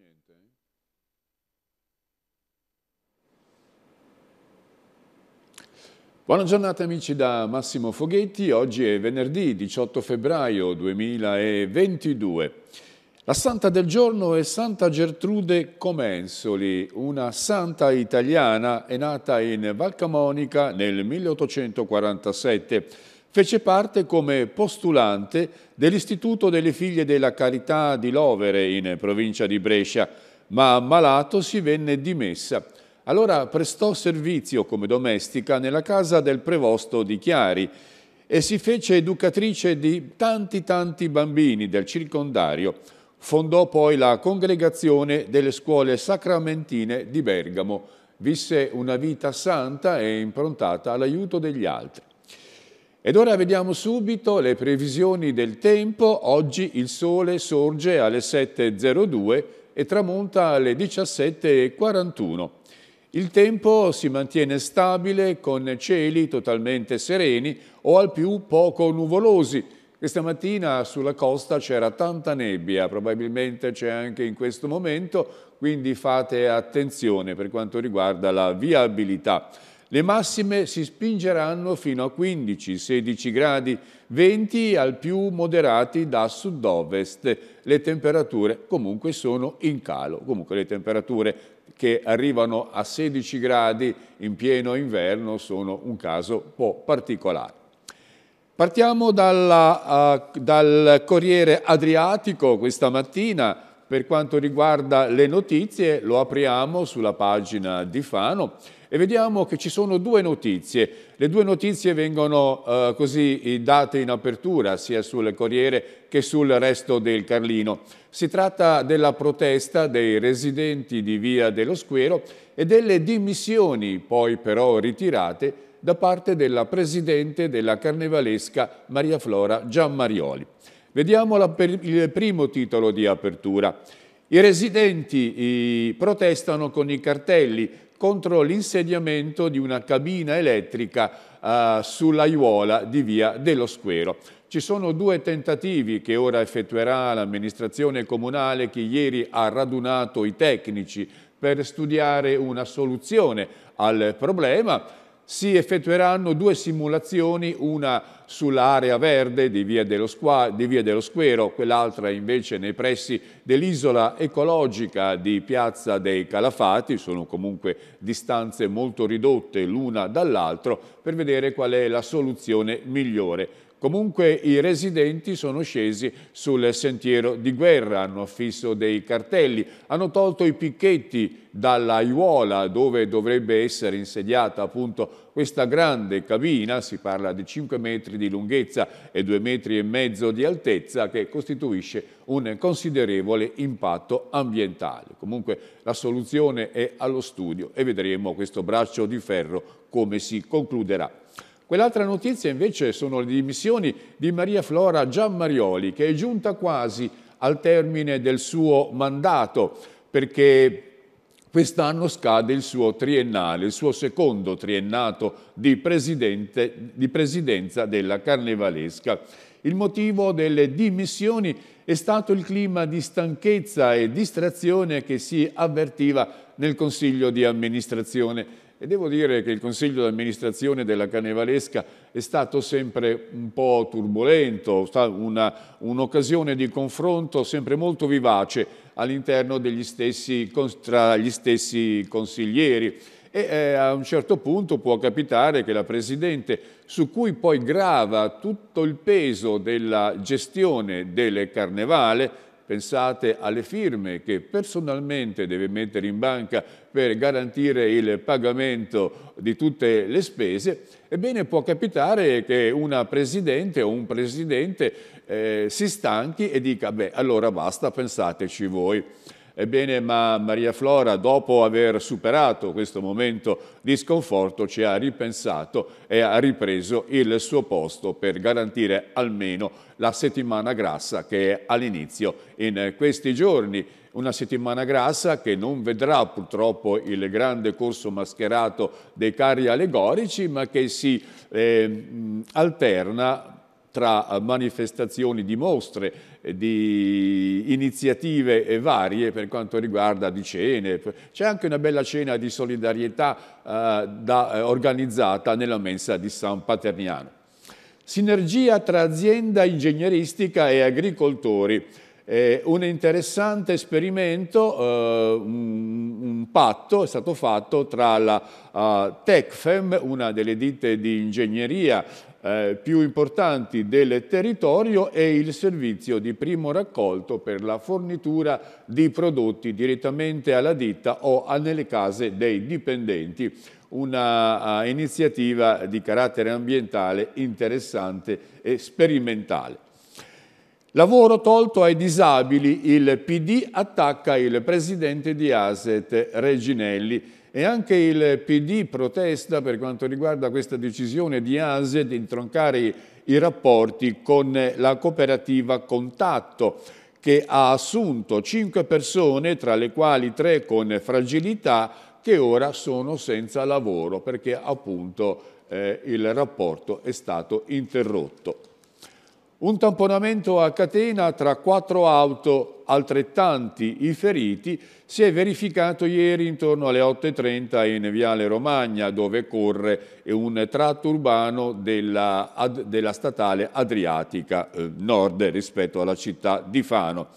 niente? Eh? Buona giornata amici da Massimo Foghetti, oggi è venerdì 18 febbraio 2022. La santa del giorno è Santa Gertrude Comensoli, una santa italiana è nata in Valcamonica nel 1847 fece parte come postulante dell'Istituto delle Figlie della Carità di Lovere in provincia di Brescia, ma ammalato si venne dimessa. Allora prestò servizio come domestica nella casa del prevosto di Chiari e si fece educatrice di tanti tanti bambini del circondario. Fondò poi la congregazione delle scuole sacramentine di Bergamo. Visse una vita santa e improntata all'aiuto degli altri. Ed ora vediamo subito le previsioni del tempo. Oggi il sole sorge alle 7.02 e tramonta alle 17.41. Il tempo si mantiene stabile con cieli totalmente sereni o al più poco nuvolosi. Questa mattina sulla costa c'era tanta nebbia, probabilmente c'è anche in questo momento, quindi fate attenzione per quanto riguarda la viabilità. Le massime si spingeranno fino a 15-16 gradi, 20 al più moderati da sud-ovest. Le temperature comunque sono in calo, comunque le temperature che arrivano a 16 gradi in pieno inverno sono un caso un po' particolare. Partiamo dalla, uh, dal Corriere Adriatico questa mattina, per quanto riguarda le notizie, lo apriamo sulla pagina di Fano e vediamo che ci sono due notizie. Le due notizie vengono eh, così date in apertura sia sul Corriere che sul resto del Carlino. Si tratta della protesta dei residenti di Via dello Squero e delle dimissioni, poi però ritirate, da parte della presidente della carnevalesca Maria Flora Giammarioli. Vediamo la, il primo titolo di apertura. I residenti i, protestano con i cartelli contro l'insediamento di una cabina elettrica eh, sull'aiuola di via dello Squero. Ci sono due tentativi che ora effettuerà l'amministrazione comunale che ieri ha radunato i tecnici per studiare una soluzione al problema si effettueranno due simulazioni, una sull'area verde di Via dello, Squa, di Via dello Squero, quell'altra invece nei pressi dell'isola ecologica di Piazza dei Calafati, sono comunque distanze molto ridotte l'una dall'altra, per vedere qual è la soluzione migliore. Comunque i residenti sono scesi sul sentiero di guerra, hanno affisso dei cartelli, hanno tolto i picchetti dalla aiuola dove dovrebbe essere insediata appunto questa grande cabina, si parla di 5 metri di lunghezza e 2 metri e mezzo di altezza, che costituisce un considerevole impatto ambientale. Comunque la soluzione è allo studio e vedremo questo braccio di ferro come si concluderà. Quell'altra notizia invece sono le dimissioni di Maria Flora Giammarioli che è giunta quasi al termine del suo mandato perché quest'anno scade il suo triennale, il suo secondo triennato di, di presidenza della Carnevalesca. Il motivo delle dimissioni è stato il clima di stanchezza e distrazione che si avvertiva nel Consiglio di amministrazione e devo dire che il consiglio d'amministrazione della Canevalesca è stato sempre un po' turbolento, un'occasione di confronto sempre molto vivace all'interno tra gli stessi consiglieri e eh, a un certo punto può capitare che la Presidente, su cui poi grava tutto il peso della gestione del Carnevale, Pensate alle firme che personalmente deve mettere in banca per garantire il pagamento di tutte le spese. Ebbene, può capitare che una presidente o un presidente eh, si stanchi e dica, beh, allora basta, pensateci voi. Ebbene, ma Maria Flora, dopo aver superato questo momento di sconforto, ci ha ripensato e ha ripreso il suo posto per garantire almeno la settimana grassa che è all'inizio in questi giorni una settimana grassa che non vedrà purtroppo il grande corso mascherato dei carri allegorici, ma che si eh, alterna tra eh, manifestazioni di mostre, eh, di iniziative eh, varie per quanto riguarda di cene. C'è anche una bella cena di solidarietà eh, da, eh, organizzata nella mensa di San Paterniano. Sinergia tra azienda ingegneristica e agricoltori. Eh, un interessante esperimento, un, un, patto è stato fatto tra la uh, Tecfem, una delle ditte di ingegneria eh, più importanti del territorio e il servizio di primo raccolto per la fornitura di prodotti direttamente alla ditta o nelle case dei dipendenti. Una uh, iniziativa di carattere ambientale interessante e sperimentale. Lavoro tolto ai disabili, il PD attacca il presidente di Aset, Reginelli, e anche il PD protesta per quanto riguarda questa decisione di Aset di troncare i rapporti con la cooperativa Contatto, che ha assunto cinque persone, tra le quali tre con fragilità, che ora sono senza lavoro perché appunto eh, il rapporto è stato interrotto un tamponamento a catena tra quattro auto altrettanti i feriti si è verificato ieri intorno alle 8.30 in Viale Romagna dove corre un tratto urbano della, della statale Adriatica eh, Nord rispetto alla città di Fano.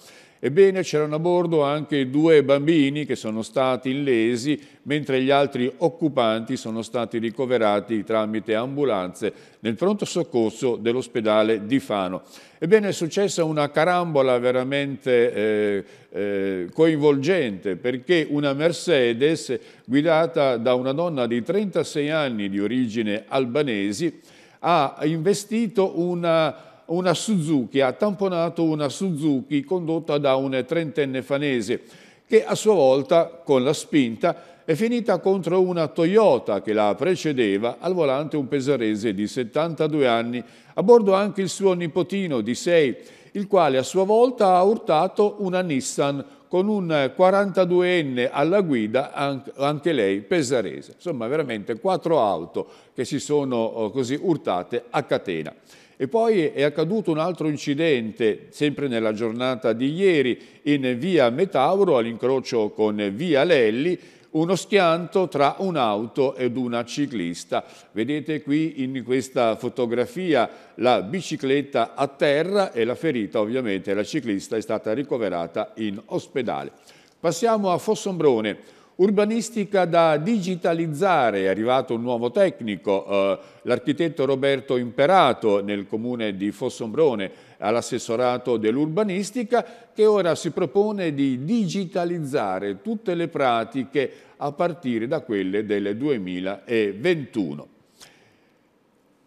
Ebbene, c'erano a bordo anche due bambini che sono stati illesi, mentre gli altri occupanti sono stati ricoverati tramite ambulanze nel pronto soccorso dell'ospedale di Fano. Ebbene, è successa una carambola veramente eh, eh, coinvolgente perché una Mercedes guidata da una donna di 36 anni di origine albanesi ha investito una una Suzuki, ha tamponato una Suzuki condotta da un trentenne fanese che a sua volta, con la spinta, è finita contro una Toyota che la precedeva, al volante un pesarese di 72 anni, a bordo anche il suo nipotino di 6, il quale a sua volta ha urtato una Nissan con un 42enne alla guida, anche lei pesarese. Insomma, veramente quattro auto che si sono oh, così urtate a catena. E poi è accaduto un altro incidente, sempre nella giornata di ieri, in via Metauro, all'incrocio con via Lelli, uno schianto tra un'auto ed una ciclista. Vedete qui in questa fotografia la bicicletta a terra e la ferita ovviamente la ciclista è stata ricoverata in ospedale. Passiamo a Fossombrone Urbanistica da digitalizzare, è arrivato un nuovo tecnico, eh, l'architetto Roberto Imperato nel comune di Fossombrone all'assessorato dell'urbanistica che ora si propone di digitalizzare tutte le pratiche a partire da quelle del 2021.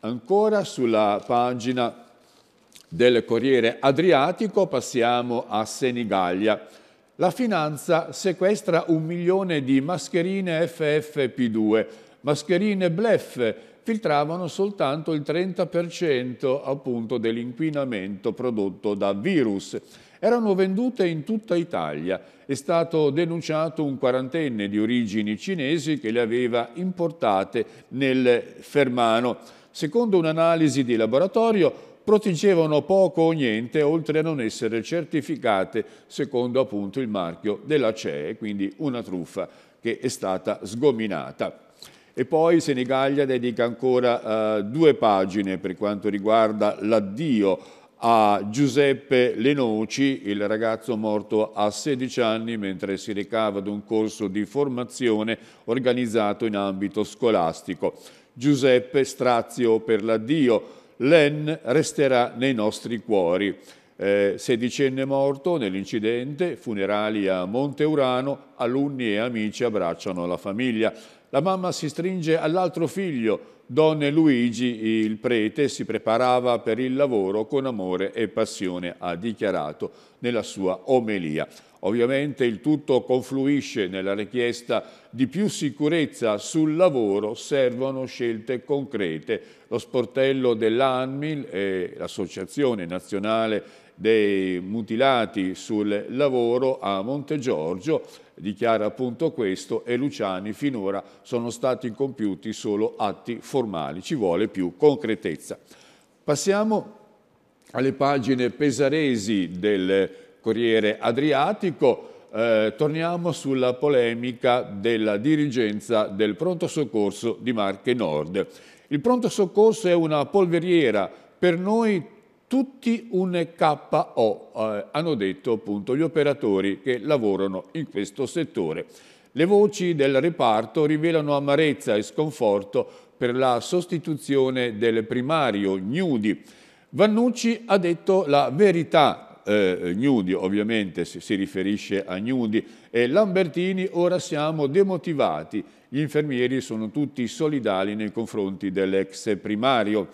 Ancora sulla pagina del Corriere Adriatico passiamo a Senigallia la finanza sequestra un milione di mascherine FFP2, mascherine bleff, filtravano soltanto il 30% appunto dell'inquinamento prodotto da virus. Erano vendute in tutta Italia. È stato denunciato un quarantenne di origini cinesi che le aveva importate nel Fermano. Secondo un'analisi di laboratorio, proteggevano poco o niente, oltre a non essere certificate secondo appunto il marchio della CE, quindi una truffa che è stata sgominata. E poi Senigallia dedica ancora eh, due pagine per quanto riguarda l'addio a Giuseppe Lenoci, il ragazzo morto a 16 anni mentre si recava ad un corso di formazione organizzato in ambito scolastico. Giuseppe Strazio per l'addio Len resterà nei nostri cuori. Eh, sedicenne morto nell'incidente, funerali a Monte Urano, alunni e amici abbracciano la famiglia. La mamma si stringe all'altro figlio, Don Luigi, il prete, si preparava per il lavoro con amore e passione, ha dichiarato nella sua omelia. Ovviamente il tutto confluisce nella richiesta di più sicurezza sul lavoro, servono scelte concrete. Lo sportello dell'ANMIL l'Associazione Nazionale dei Mutilati sul Lavoro a Montegiorgio dichiara appunto questo e Luciani finora sono stati compiuti solo atti formali, ci vuole più concretezza. Passiamo alle pagine pesaresi del Corriere Adriatico. Eh, torniamo sulla polemica della dirigenza del pronto soccorso di Marche Nord. Il pronto soccorso è una polveriera, per noi tutti un KO, eh, hanno detto appunto gli operatori che lavorano in questo settore. Le voci del reparto rivelano amarezza e sconforto per la sostituzione del primario Gnudi. Vannucci ha detto la verità eh, Gnudi ovviamente si, si riferisce a Gnudi e Lambertini ora siamo demotivati, gli infermieri sono tutti solidali nei confronti dell'ex primario.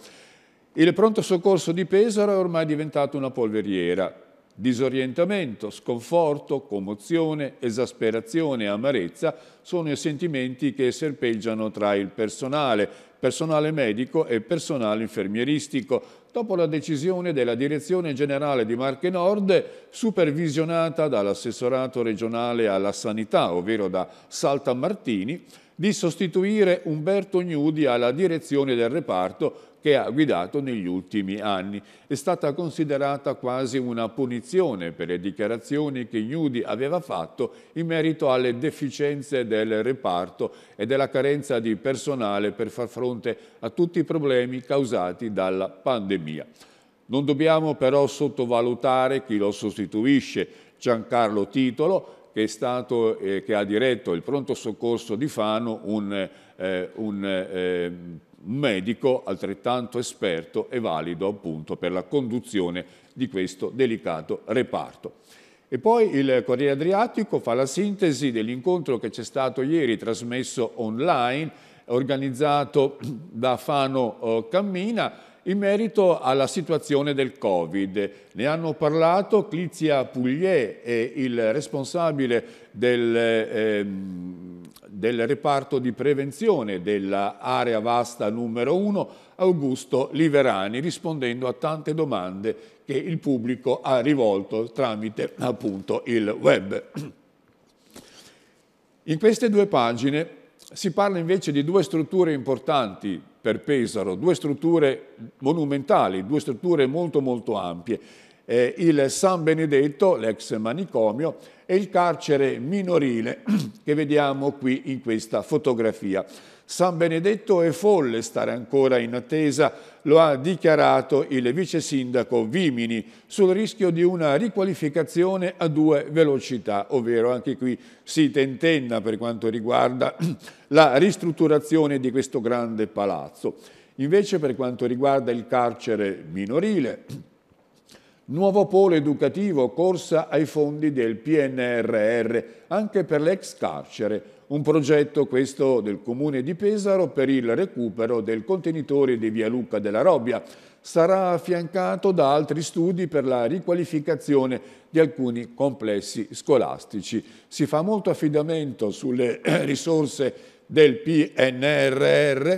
Il pronto soccorso di Pesaro è ormai diventato una polveriera. Disorientamento, sconforto, commozione, esasperazione e amarezza sono i sentimenti che serpeggiano tra il personale, personale medico e personale infermieristico, dopo la decisione della Direzione Generale di Marche Nord, supervisionata dall'assessorato regionale alla sanità, ovvero da Salta Martini, di sostituire Umberto Gnudi alla direzione del reparto che ha guidato negli ultimi anni. È stata considerata quasi una punizione per le dichiarazioni che Gnudi aveva fatto in merito alle deficienze del reparto e della carenza di personale per far fronte a tutti i problemi causati dalla pandemia. Non dobbiamo però sottovalutare chi lo sostituisce, Giancarlo Titolo, che, stato, eh, che ha diretto il pronto soccorso di Fano, un, eh, un eh, medico altrettanto esperto e valido appunto per la conduzione di questo delicato reparto. E poi il Corriere Adriatico fa la sintesi dell'incontro che c'è stato ieri trasmesso online organizzato da Fano eh, Cammina in merito alla situazione del Covid. Ne hanno parlato Clizia Pugliè, il responsabile del... Ehm, del reparto di prevenzione dell'area vasta numero 1, Augusto Liverani, rispondendo a tante domande che il pubblico ha rivolto tramite appunto il web. In queste due pagine si parla invece di due strutture importanti per Pesaro, due strutture monumentali, due strutture molto molto ampie eh, il San Benedetto, l'ex manicomio, e il carcere minorile che vediamo qui in questa fotografia. San Benedetto è folle stare ancora in attesa, lo ha dichiarato il vice sindaco Vimini, sul rischio di una riqualificazione a due velocità, ovvero anche qui si tentenna per quanto riguarda la ristrutturazione di questo grande palazzo. Invece per quanto riguarda il carcere minorile, Nuovo polo educativo, corsa ai fondi del PNRR, anche per l'ex carcere. Un progetto questo del Comune di Pesaro per il recupero del contenitore di Via Lucca della Robbia. Sarà affiancato da altri studi per la riqualificazione di alcuni complessi scolastici. Si fa molto affidamento sulle risorse del PNRR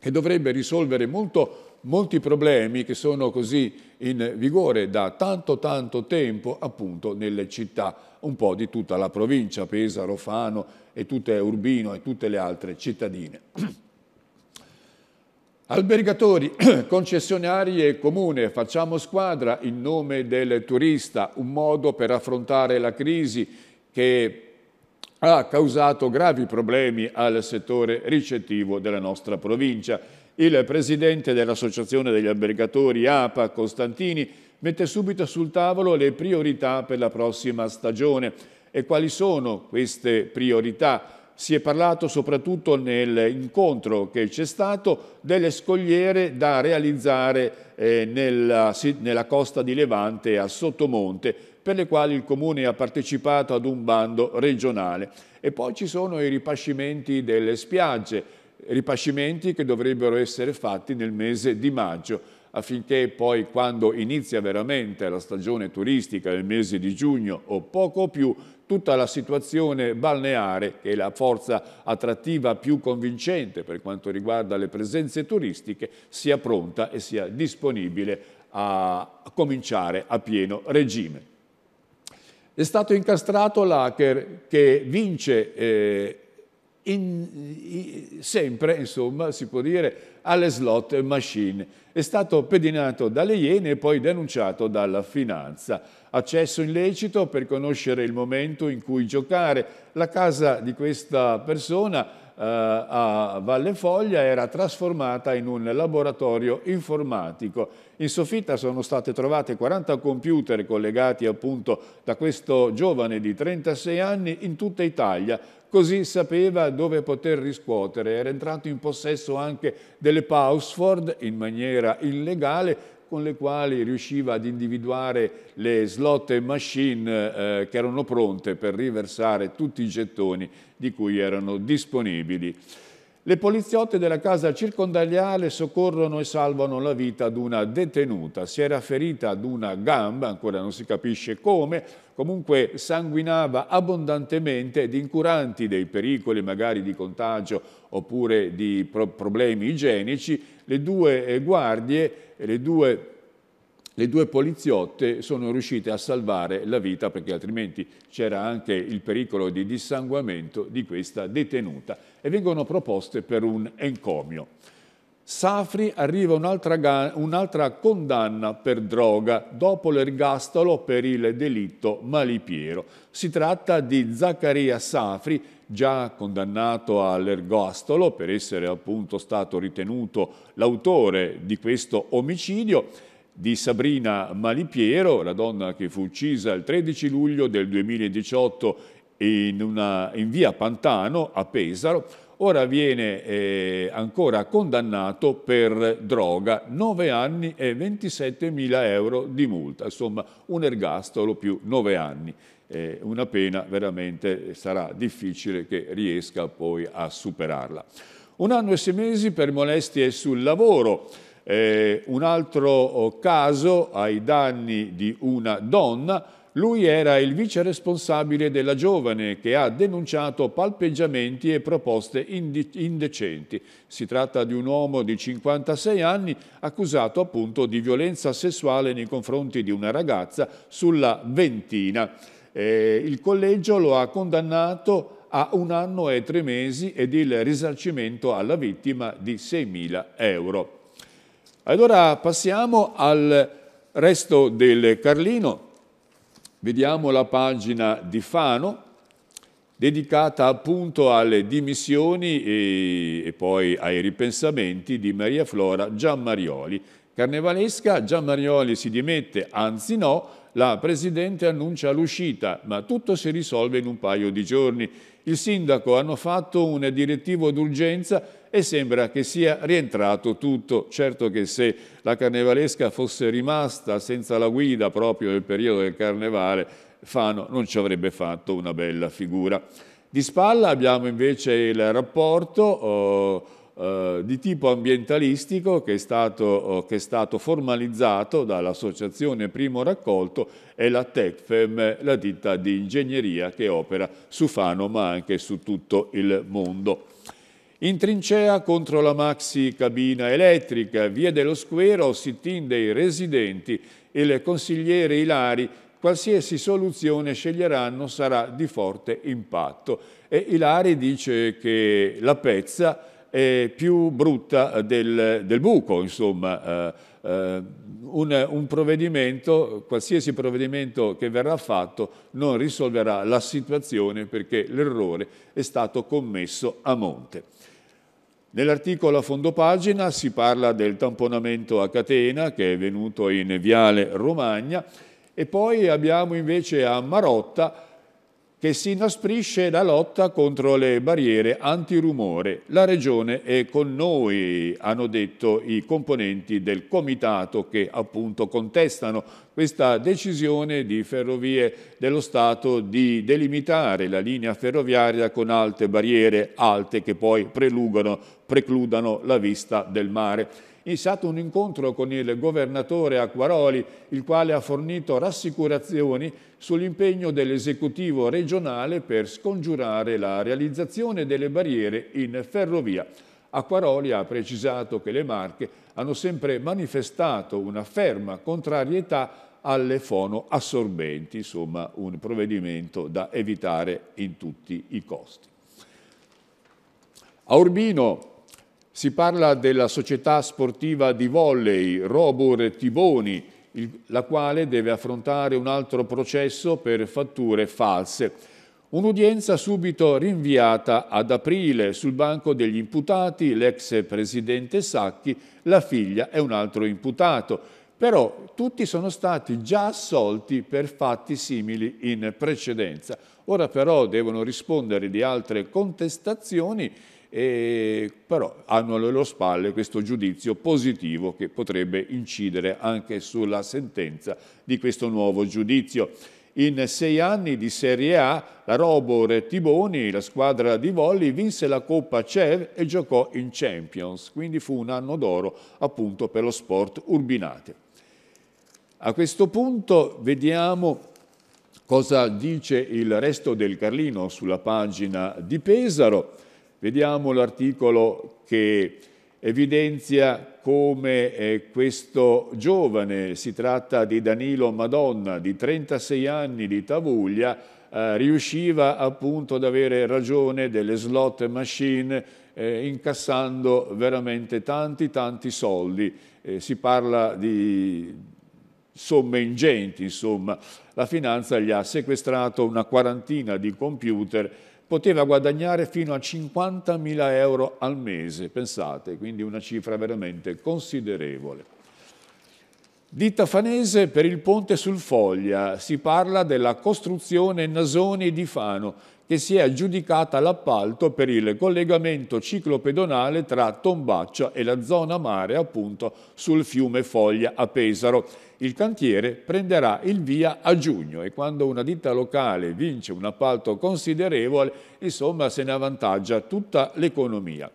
che dovrebbe risolvere molto molti problemi che sono così in vigore da tanto tanto tempo appunto nelle città un po' di tutta la provincia, Pesaro, Fano e tutte Urbino e tutte le altre cittadine. Albergatori, concessionari e comune, facciamo squadra in nome del turista, un modo per affrontare la crisi che ha causato gravi problemi al settore ricettivo della nostra provincia il presidente dell'Associazione degli albergatori APA, Costantini, mette subito sul tavolo le priorità per la prossima stagione. E quali sono queste priorità? si è parlato soprattutto nell'incontro che c'è stato delle scogliere da realizzare eh, nella, nella, costa di Levante a Sottomonte per le quali il Comune ha partecipato ad un bando regionale. E poi ci sono i ripascimenti delle spiagge, ripascimenti che dovrebbero essere fatti nel mese di maggio affinché poi quando inizia veramente la stagione turistica nel mese di giugno o poco più, tutta la situazione balneare, che è la forza attrattiva più convincente per quanto riguarda le presenze turistiche, sia pronta e sia disponibile a cominciare a pieno regime. È stato incastrato l'hacker che vince eh, in, in, sempre, insomma, si può dire, alle slot machine. È stato pedinato dalle Iene e poi denunciato dalla Finanza. Accesso illecito per conoscere il momento in cui giocare. La casa di questa persona eh, a Valle Foglia era trasformata in un laboratorio informatico. In soffitta sono state trovate 40 computer collegati appunto da questo giovane di 36 anni in tutta Italia così sapeva dove poter riscuotere. Era entrato in possesso anche delle Pausford in maniera illegale, con le quali riusciva ad individuare le slot machine eh, che erano pronte per riversare tutti i gettoni di cui erano disponibili. Le poliziotte della casa circondariale soccorrono e salvano la vita ad una detenuta. Si era ferita ad una gamba, ancora non si capisce come, comunque sanguinava abbondantemente ed incuranti dei pericoli magari di contagio oppure di pro problemi igienici, le due eh, guardie, le due le due poliziotte sono riuscite a salvare la vita perché altrimenti c'era anche il pericolo di dissanguamento di questa detenuta e vengono proposte per un encomio. Safri arriva un'altra, un condanna per droga dopo l'ergastolo per il delitto Malipiero. Si tratta di Zaccaria Safri, già condannato all'ergastolo per essere appunto stato ritenuto l'autore di questo omicidio di Sabrina Malipiero, la donna che fu uccisa il 13 luglio del 2018 in, una, in via Pantano a Pesaro, ora viene eh, ancora condannato per droga, 9 anni e 27 mila euro di multa, insomma un ergastolo più 9 anni. Eh, una pena veramente eh, sarà difficile che riesca poi a superarla. Un anno e sei mesi per molestie sul lavoro. Eh, un altro oh, caso ai danni di una donna, lui era il vice responsabile della giovane che ha denunciato palpeggiamenti e proposte indecenti. Si tratta di un uomo di 56 anni accusato appunto di violenza sessuale nei confronti di una ragazza sulla ventina. Eh, il collegio lo ha condannato a un anno e tre mesi ed il risarcimento alla vittima di 6.000 euro. Allora passiamo al resto del Carlino, vediamo la pagina di Fano, dedicata appunto alle dimissioni e, e poi ai ripensamenti di Maria Flora Giammarioli. Carnevalesca, Giammarioli si dimette, anzi no, la Presidente annuncia l'uscita, ma tutto si risolve in un paio di giorni. Il sindaco hanno fatto un direttivo d'urgenza e sembra che sia rientrato tutto. Certo che se la carnevalesca fosse rimasta senza la guida proprio nel periodo del carnevale, Fano non ci avrebbe fatto una bella figura. Di spalla abbiamo invece il rapporto... Oh, eh, di tipo ambientalistico che è stato, eh, che è stato formalizzato dall'associazione Primo Raccolto e la Tecfem, la ditta di ingegneria che opera su Fano ma anche su tutto il mondo. In trincea contro la maxi cabina elettrica, via dello squero sit-in dei residenti il consigliere Ilari qualsiasi soluzione sceglieranno sarà di forte impatto. E Ilari dice che la pezza eh, più brutta eh, del, del buco, insomma. Eh, eh, un, un, provvedimento, qualsiasi provvedimento che verrà fatto, non risolverà la situazione perché l'errore è stato commesso a monte. Nell'articolo a fondo pagina si parla del tamponamento a catena che è venuto in Viale Romagna e poi abbiamo invece a Marotta che si inasprisce la lotta contro le barriere antirumore. La Regione è con noi, hanno detto i componenti del comitato che appunto contestano questa decisione di Ferrovie dello Stato di delimitare la linea ferroviaria con alte barriere alte che poi preludano la vista del mare stato un incontro con il governatore Acquaroli, il quale ha fornito rassicurazioni sull'impegno dell'esecutivo regionale per scongiurare la realizzazione delle barriere in ferrovia. Acquaroli ha precisato che le Marche hanno sempre manifestato una ferma contrarietà alle fonoassorbenti, insomma un provvedimento da evitare in tutti i costi. A Urbino si parla della società sportiva di volley Robur Tiboni, la quale deve affrontare un altro processo per fatture false. Un'udienza subito rinviata ad aprile. Sul banco degli imputati l'ex presidente Sacchi, la figlia e un altro imputato. Però tutti sono stati già assolti per fatti simili in precedenza. Ora però devono rispondere di altre contestazioni e, però hanno alle loro spalle questo giudizio positivo che potrebbe incidere anche sulla sentenza di questo nuovo giudizio. In sei anni di Serie A, la Robor Tiboni, la squadra di volley, vinse la Coppa CEV e giocò in Champions, quindi fu un anno d'oro appunto per lo sport urbinate. A questo punto vediamo cosa dice il resto del Carlino sulla pagina di Pesaro. Vediamo l'articolo che evidenzia come eh, questo giovane, si tratta di Danilo Madonna, di 36 anni di Tavuglia, eh, riusciva appunto ad avere ragione delle slot machine eh, incassando veramente tanti tanti soldi. Eh, si parla di somme ingenti, insomma. La finanza gli ha sequestrato una quarantina di computer, poteva guadagnare fino a 50.000 euro al mese, pensate, quindi una cifra veramente considerevole. Ditta fanese per il ponte sul Foglia, si parla della costruzione Nasoni di Fano, che si è aggiudicata l'appalto per il collegamento ciclopedonale tra Tombaccia e la zona mare appunto sul fiume Foglia a Pesaro. Il cantiere prenderà il via a giugno e quando una ditta locale vince un appalto considerevole, insomma se ne avvantaggia tutta l'economia.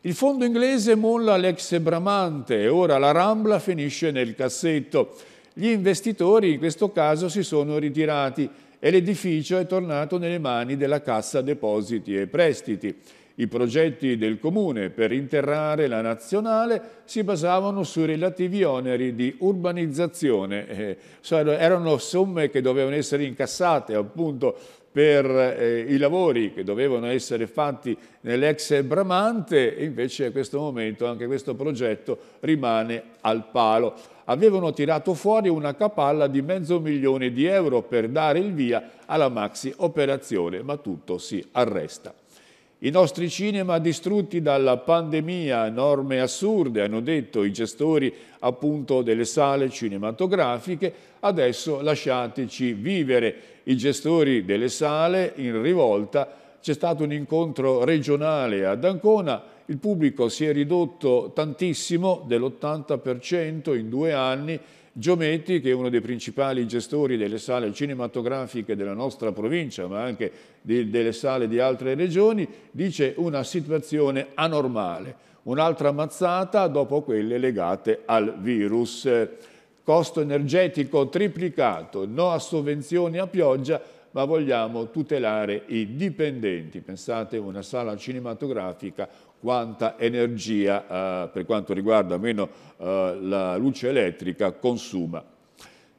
Il fondo inglese molla l'ex Bramante e ora la Rambla finisce nel cassetto. Gli investitori in questo caso si sono ritirati e l'edificio è tornato nelle mani della Cassa Depositi e Prestiti. I progetti del Comune per interrare la nazionale si basavano sui relativi oneri di urbanizzazione, eh, erano somme che dovevano essere incassate appunto per eh, i lavori che dovevano essere fatti nell'ex Bramante e invece a questo momento anche questo progetto rimane al palo. Avevano tirato fuori una capalla di mezzo milione di euro per dare il via alla maxi operazione, ma tutto si arresta. I nostri cinema distrutti dalla pandemia, norme assurde, hanno detto i gestori appunto delle sale cinematografiche, adesso lasciateci vivere i gestori delle sale in rivolta. C'è stato un incontro regionale ad Ancona, il pubblico si è ridotto tantissimo, dell'80% in due anni, Giometti, che è uno dei principali gestori delle sale cinematografiche della nostra provincia, ma anche di, delle sale di altre regioni, dice una situazione anormale, un'altra mazzata dopo quelle legate al virus. Costo energetico triplicato, no a sovvenzioni a pioggia, ma vogliamo tutelare i dipendenti. Pensate una sala cinematografica quanta energia eh, per quanto riguarda almeno eh, la luce elettrica consuma.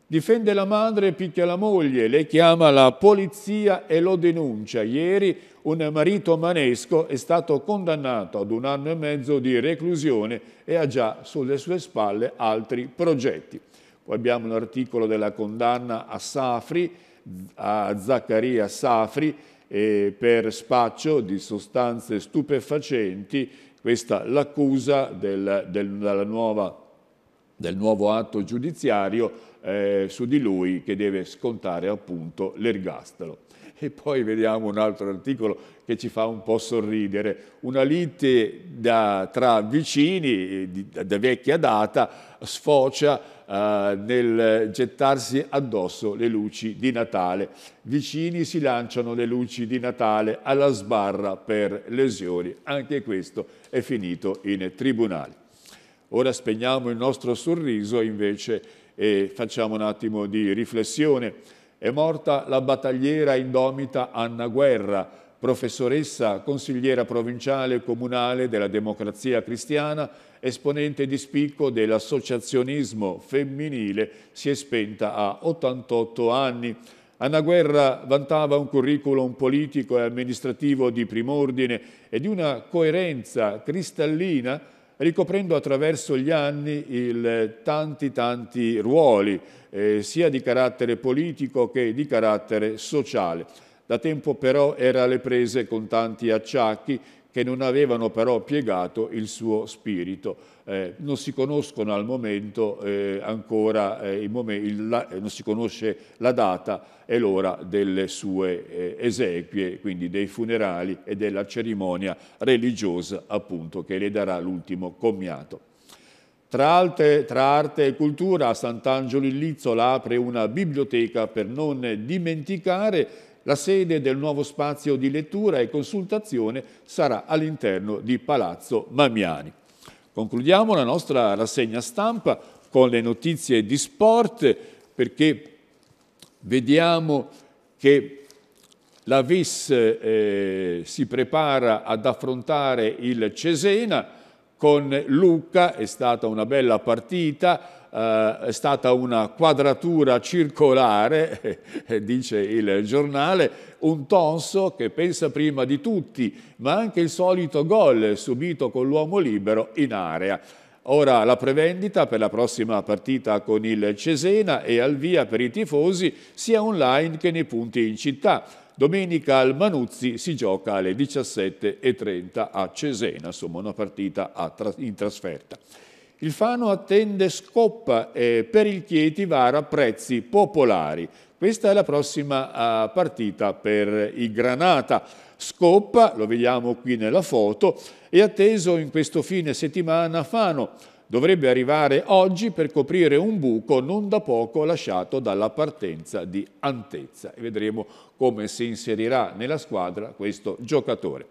Difende la madre e picchia la moglie, lei chiama la polizia e lo denuncia. Ieri un marito manesco è stato condannato ad un anno e mezzo di reclusione e ha già sulle sue spalle altri progetti. Poi abbiamo un articolo della condanna a Safri, a Zaccaria Safri, eh, per spaccio di sostanze stupefacenti, questa l'accusa del, del, del, nuovo atto giudiziario eh, su di lui che deve scontare appunto l'ergastolo. E poi vediamo un altro articolo che ci fa un po' sorridere, una lite da, tra vicini da vecchia data sfocia eh, nel gettarsi addosso le luci di Natale. Vicini si lanciano le luci di Natale alla sbarra per lesioni. Anche questo è finito in tribunale. Ora spegniamo il nostro sorriso invece e facciamo un attimo di riflessione. È morta la battagliera indomita Anna Guerra, professoressa consigliera provinciale e comunale della democrazia cristiana, esponente di spicco dell'associazionismo femminile, si è spenta a 88 anni. Anna Guerra vantava un curriculum politico e amministrativo di prim'ordine e di una coerenza cristallina ricoprendo attraverso gli anni il tanti tanti ruoli, eh, sia di carattere politico che di carattere sociale. Da tempo però era alle prese con tanti acciacchi che non avevano però piegato il suo spirito. Eh, non si conoscono al momento eh, ancora, eh, momento, il, la, eh, non si conosce la data e l'ora delle sue eh, esequie, quindi dei funerali e della cerimonia religiosa appunto che le darà l'ultimo commiato. Tra, alte, tra arte e cultura Sant'Angelo in Lizzola apre una biblioteca per non dimenticare la sede del nuovo spazio di lettura e consultazione sarà all'interno di Palazzo Mamiani. Concludiamo la nostra rassegna stampa con le notizie di sport perché vediamo che la Vis eh, si prepara ad affrontare il Cesena, con Luca è stata una bella partita, eh, è stata una quadratura circolare, eh, dice il giornale, un tonso che pensa prima di tutti, ma anche il solito gol subito con l'uomo libero in area. Ora la prevendita per la prossima partita con il Cesena e al via per i tifosi sia online che nei punti in città. Domenica al Manuzzi si gioca alle 17.30 a Cesena, insomma una partita in trasferta. Il Fano attende scoppa e per il Chieti Vara prezzi popolari. Questa è la prossima eh, partita per i Granata. Scoppa, lo vediamo qui nella foto, è atteso in questo fine settimana Fano. Dovrebbe arrivare oggi per coprire un buco non da poco lasciato dalla partenza di Antezza. E vedremo come si inserirà nella squadra questo giocatore.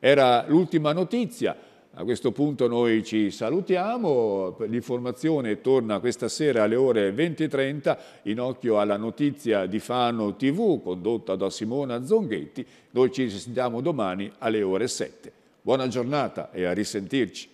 Era l'ultima notizia. A questo punto noi ci salutiamo, l'informazione torna questa sera alle ore 20.30 in occhio alla notizia di Fano TV condotta da Simona Zonghetti. Noi ci sentiamo domani alle ore 7. Buona giornata e a risentirci.